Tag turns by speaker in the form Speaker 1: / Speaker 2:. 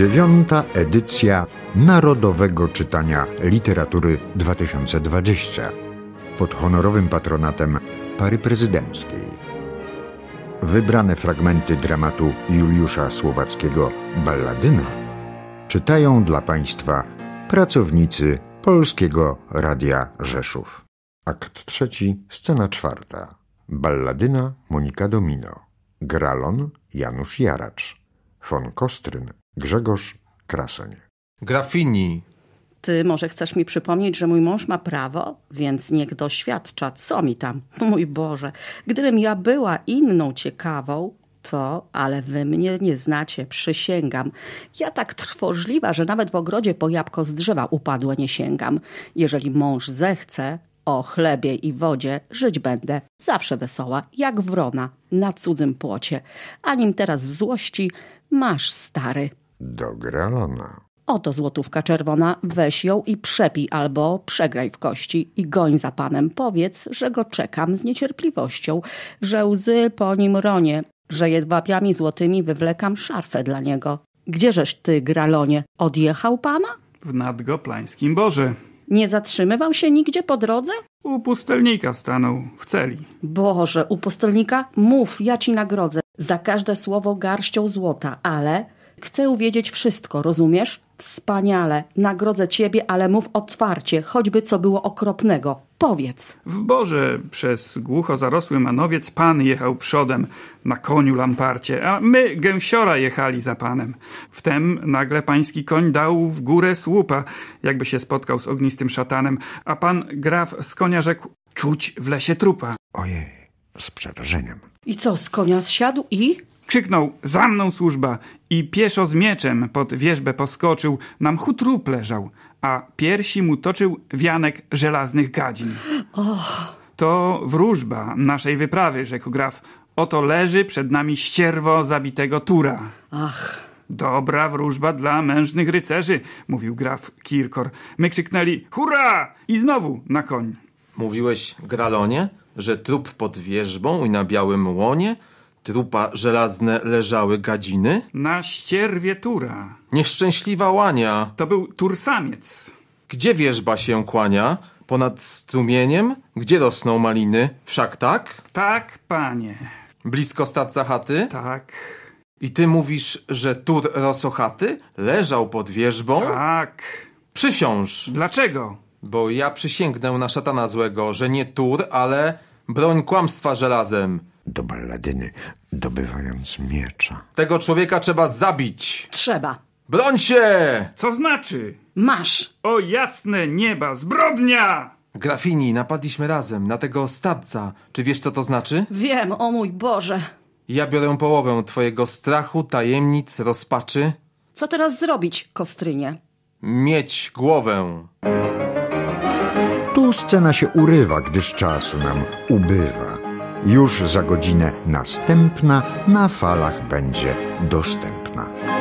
Speaker 1: dziewiąta edycja Narodowego Czytania Literatury 2020 pod honorowym patronatem pary prezydenckiej. Wybrane fragmenty dramatu Juliusza Słowackiego Balladyna czytają dla Państwa pracownicy Polskiego Radia Rzeszów. Akt trzeci, scena czwarta. Balladyna Monika Domino. Gralon Janusz Jaracz von Kostryn, Grzegorz Krasoń.
Speaker 2: Grafini.
Speaker 3: Ty może chcesz mi przypomnieć, że mój mąż ma prawo, więc niech doświadcza, co mi tam. Mój Boże, gdybym ja była inną ciekawą, to, ale wy mnie nie znacie, przysięgam. Ja tak trwożliwa, że nawet w ogrodzie po jabłko z drzewa upadłe nie sięgam. Jeżeli mąż zechce, o chlebie i wodzie żyć będę, zawsze wesoła, jak wrona na cudzym płocie. A nim teraz w złości masz, stary. Do
Speaker 1: grana.
Speaker 3: Oto złotówka czerwona, weź ją i przepij albo przegraj w kości i goń za panem. Powiedz, że go czekam z niecierpliwością, że łzy po nim ronie, że jedwabiami złotymi wywlekam szarfę dla niego. Gdzieżeś ty, Gralonie, odjechał pana?
Speaker 4: W nadgoplańskim Boże.
Speaker 3: Nie zatrzymywał się nigdzie po drodze? U
Speaker 4: pustelnika stanął, w celi.
Speaker 3: Boże, u pustelnika? Mów, ja ci nagrodzę. Za każde słowo garścią złota, ale chcę wiedzieć wszystko, rozumiesz? Wspaniale, nagrodzę ciebie, ale mów otwarcie, choćby co było okropnego. Powiedz.
Speaker 4: W Boże przez głucho zarosły manowiec pan jechał przodem na koniu lamparcie, a my gęsiora jechali za panem. Wtem nagle pański koń dał w górę słupa, jakby się spotkał z ognistym szatanem, a pan graf z konia rzekł: Czuć w lesie trupa. Ojej, z przerażeniem. I co, z konia zsiadł i. Krzyknął za mną służba i pieszo z mieczem pod wierzbę poskoczył, na mchu trup leżał, a piersi mu toczył wianek żelaznych gadzin. Oh. To wróżba naszej wyprawy, rzekł graf. Oto leży przed nami ścierwo zabitego Tura. Ach. Dobra wróżba dla mężnych rycerzy, mówił graf Kirkor. My krzyknęli hurra i znowu na koń. Mówiłeś, Gralonie, że trup pod wierzbą i na białym łonie
Speaker 2: trupa żelazne leżały gadziny? Na ścierwie tura. Nieszczęśliwa łania. To był tursamiec. Gdzie wierzba się kłania? Ponad strumieniem? Gdzie rosną maliny? Wszak tak? Tak, panie. Blisko starca chaty? Tak. I ty mówisz, że tur rosochaty leżał pod wierzbą? Tak. Przysiąż. Dlaczego? Bo ja przysięgnę na szatana złego, że nie tur, ale broń kłamstwa żelazem do balladyny,
Speaker 4: dobywając
Speaker 2: miecza. Tego człowieka trzeba zabić.
Speaker 4: Trzeba. Broń się! Co znaczy? Masz. O jasne nieba, zbrodnia!
Speaker 2: Grafini, napadliśmy razem na tego stadca. Czy wiesz, co to znaczy?
Speaker 3: Wiem, o mój Boże.
Speaker 2: Ja biorę połowę twojego strachu, tajemnic, rozpaczy.
Speaker 3: Co teraz zrobić, Kostrynie?
Speaker 1: Mieć głowę. Tu scena się urywa, gdyż czasu nam ubywa. Już za godzinę następna na falach będzie dostępna.